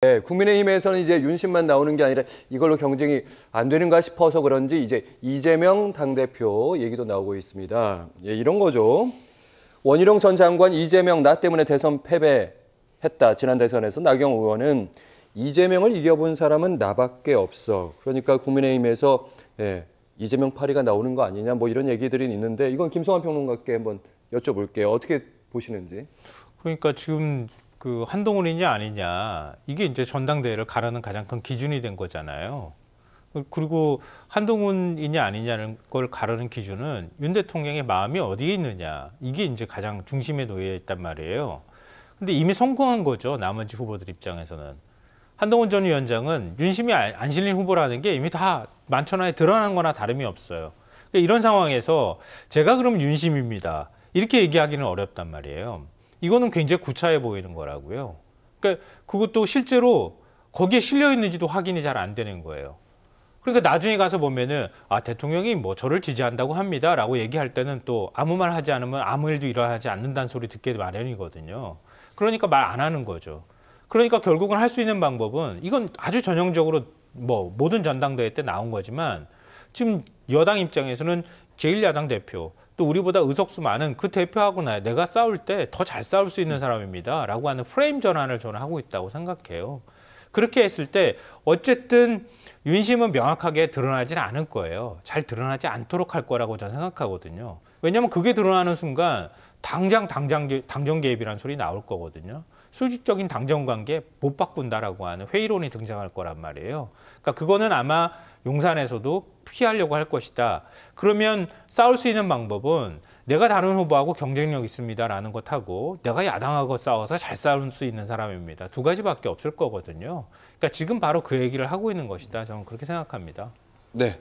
네, 국민의힘에서는 이제 윤심만 나오는 게 아니라 이걸로 경쟁이 안 되는가 싶어서 그런지 이제 이재명 당대표 얘기도 나오고 있습니다. 예, 이런 거죠. 원희룡 전 장관 이재명 나 때문에 대선 패배했다. 지난 대선에서 나경 의원은 이재명을 이겨본 사람은 나밖에 없어. 그러니까 국민의힘에서 예, 이재명 파리가 나오는 거 아니냐 뭐 이런 얘기들이 있는데 이건 김성환 평론가께 한번 여쭤볼게요. 어떻게 보시는지. 그러니까 지금 그 한동훈이냐 아니냐 이게 이제 전당대회를 가르는 가장 큰 기준이 된 거잖아요. 그리고 한동훈이냐 아니냐는 걸 가르는 기준은 윤 대통령의 마음이 어디에 있느냐 이게 이제 가장 중심에 놓여 있단 말이에요. 근데 이미 성공한 거죠 나머지 후보들 입장에서는 한동훈 전 위원장은 윤심이 안 실린 후보라는 게 이미 다 만천하에 드러난 거나 다름이 없어요. 그러니까 이런 상황에서 제가 그럼 윤심입니다 이렇게 얘기하기는 어렵단 말이에요. 이거는 굉장히 구차해 보이는 거라고요. 그러니까 그것도 실제로 거기에 실려 있는지도 확인이 잘 안 되는 거예요. 그러니까 나중에 가서 보면은 아 대통령이 뭐 저를 지지한다고 합니다라고 얘기할 때는 또 아무 말 하지 않으면 아무 일도 일어나지 않는다는 소리 듣게 마련이거든요. 그러니까 말 안 하는 거죠. 그러니까 결국은 할 수 있는 방법은 이건 아주 전형적으로 뭐 모든 전당대회 때 나온 거지만 지금 여당 입장에서는 제1야당 대표 또 우리보다 의석수 많은 그 대표하고나 내가 싸울 때 더 잘 싸울 수 있는 사람입니다. 라고 하는 프레임 전환을 저는 하고 있다고 생각해요. 그렇게 했을 때 어쨌든 윤심은 명확하게 드러나진 않을 거예요. 잘 드러나지 않도록 할 거라고 저는 생각하거든요. 왜냐하면 그게 드러나는 순간 당장 당장 당정 개입이라는 소리 나올 거거든요. 수직적인 당정 관계 못 바꾼다라고 하는 회의론이 등장할 거란 말이에요. 그러니까 그거는 아마 용산에서도 피하려고 할 것이다. 그러면 싸울 수 있는 방법은 내가 다른 후보하고 경쟁력 있습니다라는 것하고 내가 야당하고 싸워서 잘 싸울 수 있는 사람입니다. 두 가지밖에 없을 거거든요. 그러니까 지금 바로 그 얘기를 하고 있는 것이다. 저는 그렇게 생각합니다. 네.